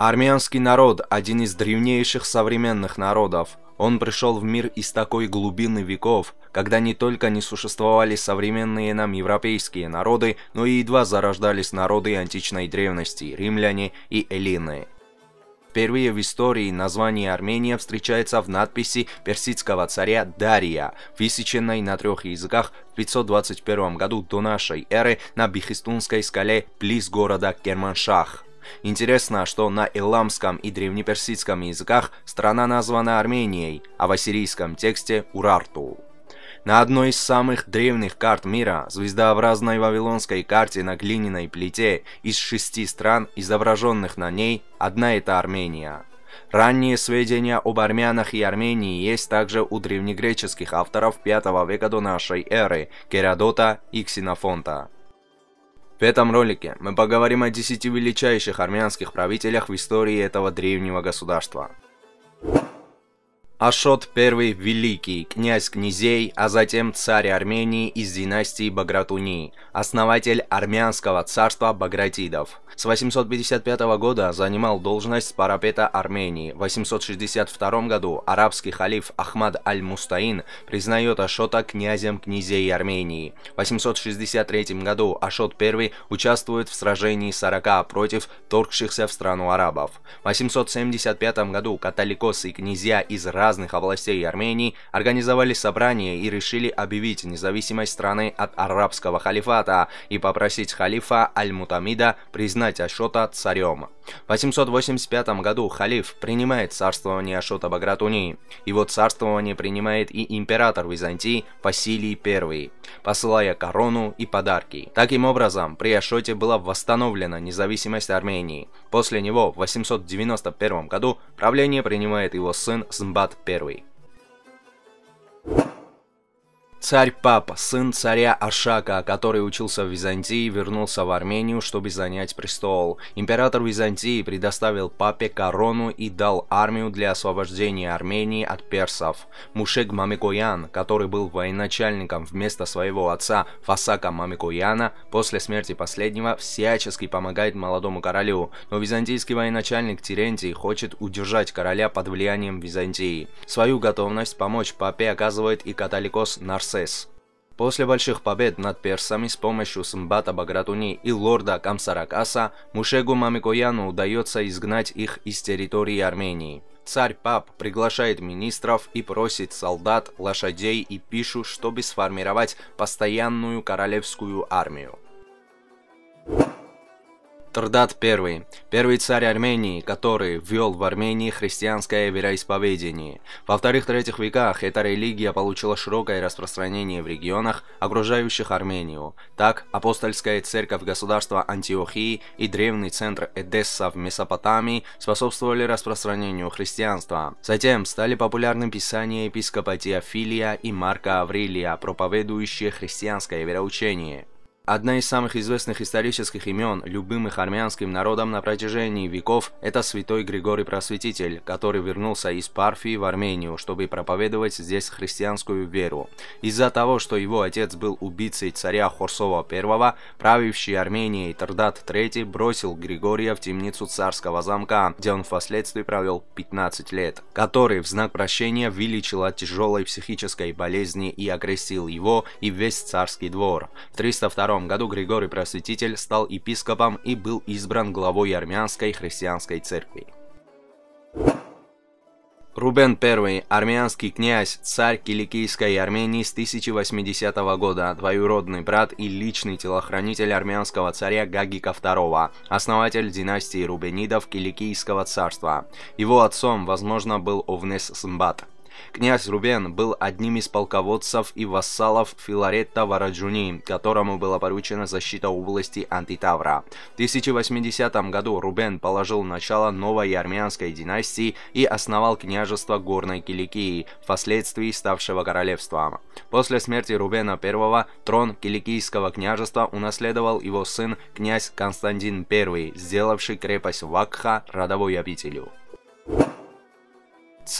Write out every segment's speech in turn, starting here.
Армянский народ – один из древнейших современных народов. Он пришел в мир из такой глубины веков, когда не только не существовали современные нам европейские народы, но и едва зарождались народы античной древности – римляне и эллины. Впервые в истории название Армения встречается в надписи персидского царя Дария, высеченной на трех языках в 521 году до нашей эры на Бихистунской скале близ города Керманшах. Интересно, что на иламском и древнеперсидском языках страна названа Арменией, а в ассирийском тексте – Урарту. На одной из самых древних карт мира, звездообразной вавилонской карте на глиняной плите из шести стран, изображенных на ней, одна это Армения. Ранние сведения об армянах и Армении есть также у древнегреческих авторов V века до нашей эры Геродота и Ксенофонта. В этом ролике мы поговорим о 10 величайших армянских правителях в истории этого древнего государства. Ашот I Великий, князь князей, а затем царь Армении из династии Багратуни, основатель армянского царства Багратидов. С 855 года занимал должность парапета Армении. В 862 году арабский халиф Ахмад Аль-Мустаин признает Ашота князем князей Армении. В 863 году Ашот I участвует в сражении 40 против торгшихся в страну арабов. В 875 году католикосы и князья из Радования разных областей Армении организовали собрание и решили объявить независимость страны от арабского халифата и попросить халифа Аль-Мутамида признать Ашота царем. В 885 году халиф принимает царствование Ашота Багратуни. Его царствование принимает и император Византии Василий I, посылая корону и подарки. Таким образом, при Ашоте была восстановлена независимость Армении. После него в 891 году правление принимает его сын Смбат Perway. Царь-папа, сын царя Ашака, который учился в Византии, вернулся в Армению, чтобы занять престол. Император Византии предоставил папе корону и дал армию для освобождения Армении от персов. Мушек Мамикоян, который был военачальником вместо своего отца Фасака Мамикояна, после смерти последнего всячески помогает молодому королю, но византийский военачальник Терентий хочет удержать короля под влиянием Византии. Свою готовность помочь папе оказывает и католикос Нарс КПСС. После больших побед над персами с помощью Сымбата Багратуни и лорда Камсаракаса Мушегу Мамикояну удается изгнать их из территории Армении. Царь-пап приглашает министров и просит солдат, лошадей и пишу, чтобы сформировать постоянную королевскую армию. Трдат I, первый царь Армении, который ввел в Армении христианское вероисповедение. Во вторых-третьих веках эта религия получила широкое распространение в регионах, окружающих Армению. Так, апостольская церковь государства Антиохии и древний центр Эдесса в Месопотамии способствовали распространению христианства. Затем стали популярны писания епископа Теофилия и Марка Аврилия, проповедующие христианское вероучение. Одна из самых известных исторических имен, любимых армянским народом на протяжении веков, это святой Григорий Просветитель, который вернулся из Парфии в Армению, чтобы проповедовать здесь христианскую веру. Из-за того, что его отец был убийцей царя Хорсова I, правивший Арменией Тардат III бросил Григория в темницу царского замка, где он впоследствии провел 15 лет, который в знак прощения вылечил от тяжелой психической болезни и окрестил его и весь царский двор. В 302 1942 году Григорий Просветитель стал епископом и был избран главой армянской христианской церкви. Рубен I, армянский князь, царь Киликийской Армении с 1080 года, двоюродный брат и личный телохранитель армянского царя Гагика II, основатель династии Рубенидов Киликийского царства. Его отцом, возможно, был Овнес Смбат, Князь Рубен был одним из полководцев и вассалов Филарета Вараджуни, которому была поручена защита области Антитавра. В 1080 году Рубен положил начало новой армянской династии и основал княжество Горной Киликии, впоследствии ставшего королевством. После смерти Рубена I трон Киликийского княжества унаследовал его сын князь Константин I, сделавший крепость Вакха родовой обителю.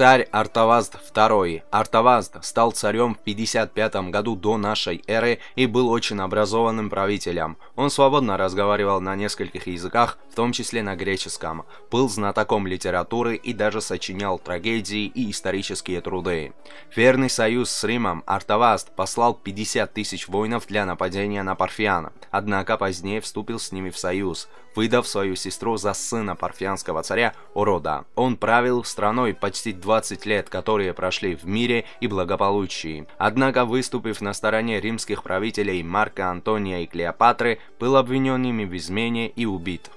Царь Артаваст II. Артаваст стал царем в 55 году до нашей эры и был очень образованным правителем. Он свободно разговаривал на нескольких языках, в том числе на греческом, был знатоком литературы и даже сочинял трагедии и исторические труды. Верный союз с Римом Артаваст послал 50 тысяч воинов для нападения на Парфиана, однако позднее вступил с ними в союз, выдав свою сестру за сына парфянского царя Урода. Он правил страной почти 20 20 лет, которые прошли в мире и благополучии. Однако, выступив на стороне римских правителей Марка Антония и Клеопатры, был обвинен ими в измене и убит.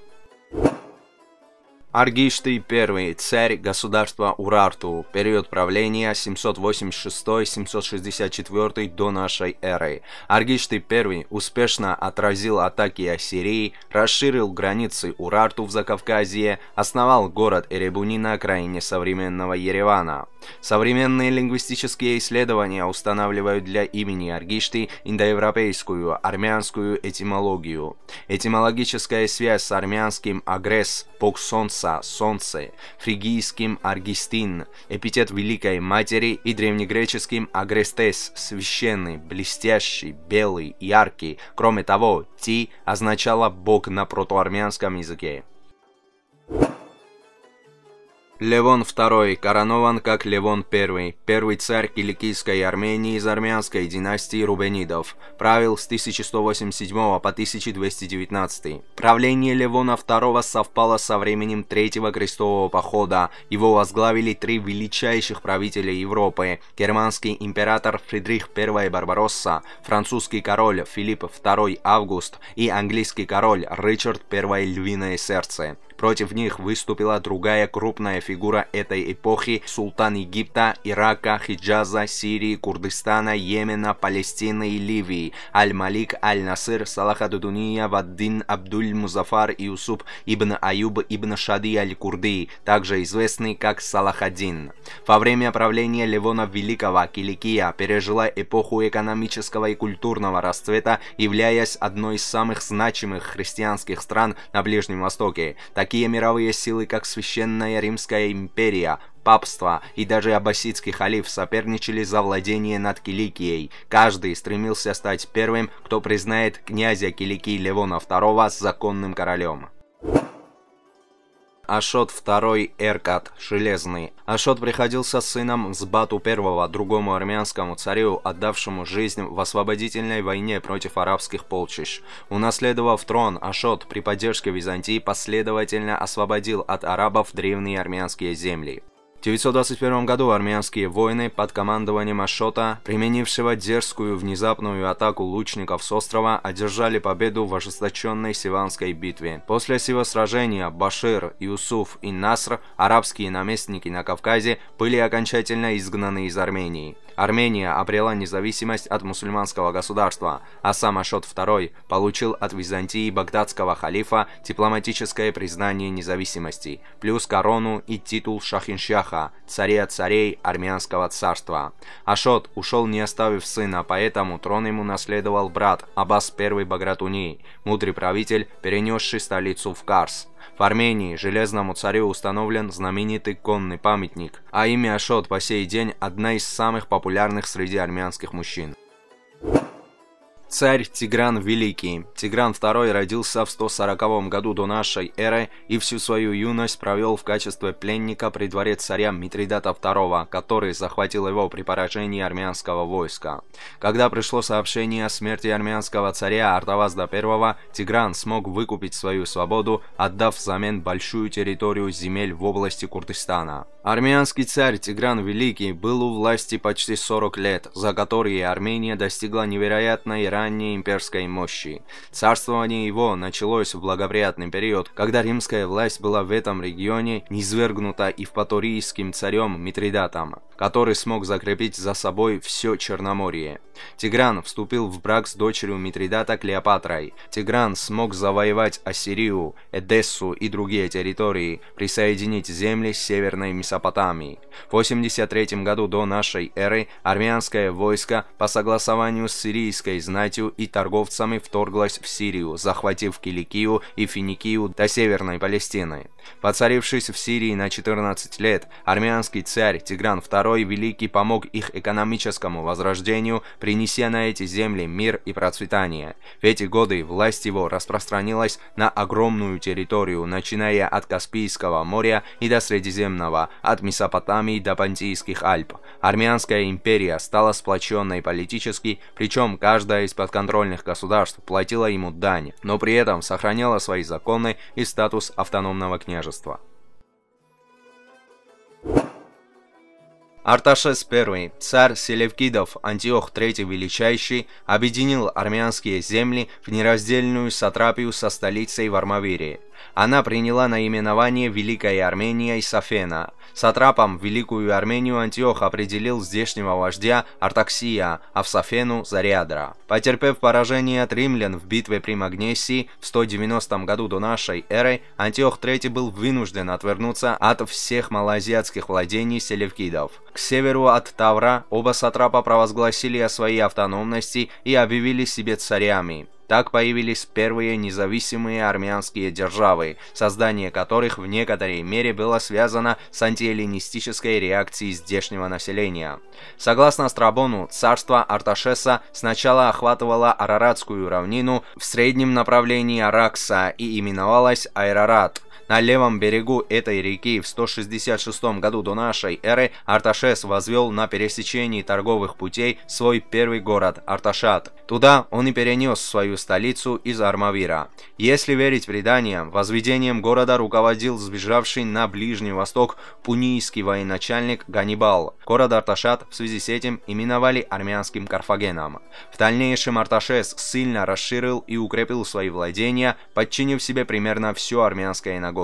Аргишты I, царь государства Урарту, период правления 786-764 до нашей эры. Аргиштый I успешно отразил атаки Ассирии, расширил границы Урарту в Закавказье, основал город Эребуни на окраине современного Еревана. Современные лингвистические исследования устанавливают для имени Аргишты индоевропейскую армянскую этимологию. Этимологическая связь с армянским агресс, поксонс Солнца, Солнце, фригийским Аргистин, эпитет Великой Матери и древнегреческим Агрестес, священный, блестящий, белый, яркий. Кроме того, Ти означало «бог» на протоармянском языке. you Левон II коронован как Левон I, первый царь Киликийской Армении из армянской династии Рубенидов, правил с 1187 по 1219. Правление Левона II совпало со временем Третьего крестового похода, его возглавили три величайших правителя Европы – германский император Фридрих I Барбаросса, французский король Филипп II Август и английский король Ричард I Львиное Сердце. Против них выступила другая крупная фигура этой эпохи – султан Египта, Ирака, Хиджаза, Сирии, Курдистана, Йемена, Палестины и Ливии – Аль-Малик, Аль-Насыр, Салах Адудуния, Ваддин, Абдуль Музафар, Юсуп, Ибн Аюб, Ибн Шади Аль-Курди, также известный как Салахаддин. Во время правления Левона Великого Киликия пережила эпоху экономического и культурного расцвета, являясь одной из самых значимых христианских стран на Ближнем Востоке. Такие такие мировые силы, как Священная Римская империя, папство и даже аббасидский халиф соперничали за владение над Киликией. Каждый стремился стать первым, кто признает князя Киликии Левона II законным королем. Ашот II Эркат, Железный. Ашот приходился сыном с Бату I, другому армянскому царю, отдавшему жизнь в освободительной войне против арабских полчищ. Унаследовав трон, Ашот при поддержке Византии последовательно освободил от арабов древние армянские земли. 921 году армянские воины под командованием Ашота, применившего дерзкую внезапную атаку лучников с острова, одержали победу в ожесточенной Сиванской битве. После сего сражения Башир, Юсуф и Наср, арабские наместники на Кавказе, были окончательно изгнаны из Армении. Армения обрела независимость от мусульманского государства, а сам Ашот II получил от Византии багдадского халифа дипломатическое признание независимости, плюс корону и титул Шахиншаха, царя царей армянского царства. Ашот ушел не оставив сына, поэтому трон ему наследовал брат Аббас I Багратуни, мудрый правитель, перенесший столицу в Карс. В Армении Железному царю установлен знаменитый конный памятник, а имя Ашот по сей день одна из самых популярных среди армянских мужчин. Царь Тигран Великий. Тигран II родился в 140 году до нашей эры и всю свою юность провел в качестве пленника при дворе царя Митридата II, который захватил его при поражении армянского войска. Когда пришло сообщение о смерти армянского царя Артавазда I, Тигран смог выкупить свою свободу, отдав взамен большую территорию земель в области Курдистана. Армянский царь Тигран Великий был у власти почти 40 лет, за которые Армения достигла невероятной ранее ранней имперской мощи. Царствование его началось в благоприятный период, когда римская власть была в этом регионе низвергнута и в евпаторийским царем Митридатом который смог закрепить за собой все Черноморье. Тигран вступил в брак с дочерью Митридата Клеопатрой. Тигран смог завоевать Ассирию, Эдессу и другие территории, присоединить земли Северной Месопотамии. В 83 году до нашей эры армянское войско по согласованию с сирийской знатью и торговцами вторглось в Сирию, захватив Киликию и Финикию до Северной Палестины. Поцарившись в Сирии на 14 лет, армянский царь Тигран II Второй Великий помог их экономическому возрождению, принеся на эти земли мир и процветание. В эти годы власть его распространилась на огромную территорию, начиная от Каспийского моря и до Средиземного, от Месопотамии до Понтийских Альп. Армянская империя стала сплоченной политически, причем каждая из подконтрольных государств платила ему дань, но при этом сохраняла свои законы и статус автономного княжества. Арташес I, царь Селевкидов, Антиох III Величайший, объединил армянские земли в нераздельную сатрапию со столицей в Армавире она приняла наименование Великая Армения и Сафена. Сатрапом Великую Армению Антиох определил здешнего вождя Артаксия, а в Сафену Зарядра. Потерпев поражение от римлян в битве при Магнесии в 190 году до нашей эры, Антиох III был вынужден отвернуться от всех малоазиатских владений селевкидов. К северу от Тавра оба сатрапа провозгласили о своей автономности и объявили себе царями. Так появились первые независимые армянские державы, создание которых в некоторой мере было связано с антиэллинистической реакцией здешнего населения. Согласно Страбону, царство Арташеса сначала охватывало Араратскую равнину в среднем направлении Аракса и именовалось Айрарат – на левом берегу этой реки в 166 году до нашей эры Арташес возвел на пересечении торговых путей свой первый город Арташат. Туда он и перенес свою столицу из Армавира. Если верить преданиям, возведением города руководил сбежавший на Ближний Восток пунийский военачальник Ганнибал. Город Арташат в связи с этим именовали армянским Карфагеном. В дальнейшем Арташес сильно расширил и укрепил свои владения, подчинив себе примерно все армянское Нагорье.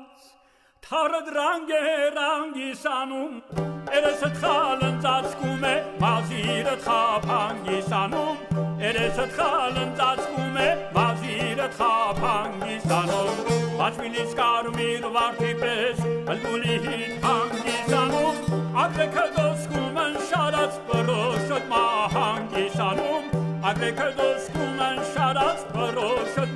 Խարդրանգ է ռանգիսանում, երեսդ խալն ծացկում է, մազիրդ խապանգիսանում, երեսդ խալն ծացկում է, մազիրդ խապանգիսանում, բաչմիլից կարմիր վարդի պես, հլգուլի հին հանգիսանում, ագրեքը դոսկում են շարած պրոշտ մահանգիսանում, ագրեքը դոսկում են շարած պրոշտ